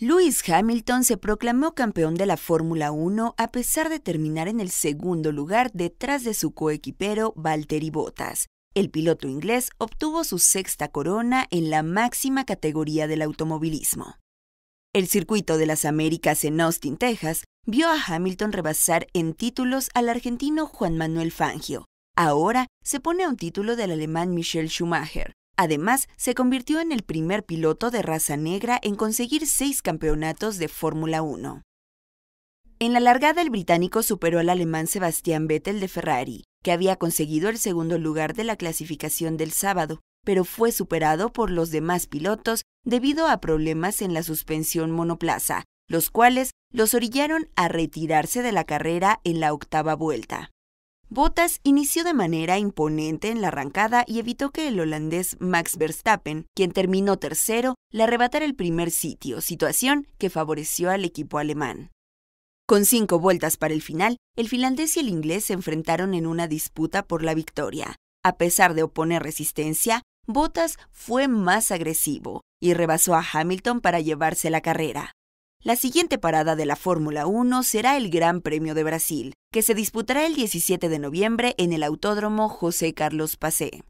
Lewis Hamilton se proclamó campeón de la Fórmula 1 a pesar de terminar en el segundo lugar detrás de su coequipero Valtteri Bottas. El piloto inglés obtuvo su sexta corona en la máxima categoría del automovilismo. El circuito de las Américas en Austin, Texas, vio a Hamilton rebasar en títulos al argentino Juan Manuel Fangio. Ahora se pone a un título del alemán Michel Schumacher. Además, se convirtió en el primer piloto de raza negra en conseguir seis campeonatos de Fórmula 1. En la largada, el británico superó al alemán Sebastian Vettel de Ferrari, que había conseguido el segundo lugar de la clasificación del sábado, pero fue superado por los demás pilotos debido a problemas en la suspensión monoplaza, los cuales los orillaron a retirarse de la carrera en la octava vuelta. Bottas inició de manera imponente en la arrancada y evitó que el holandés Max Verstappen, quien terminó tercero, le arrebatara el primer sitio, situación que favoreció al equipo alemán. Con cinco vueltas para el final, el finlandés y el inglés se enfrentaron en una disputa por la victoria. A pesar de oponer resistencia, Bottas fue más agresivo y rebasó a Hamilton para llevarse la carrera. La siguiente parada de la Fórmula 1 será el Gran Premio de Brasil, que se disputará el 17 de noviembre en el Autódromo José Carlos Pase.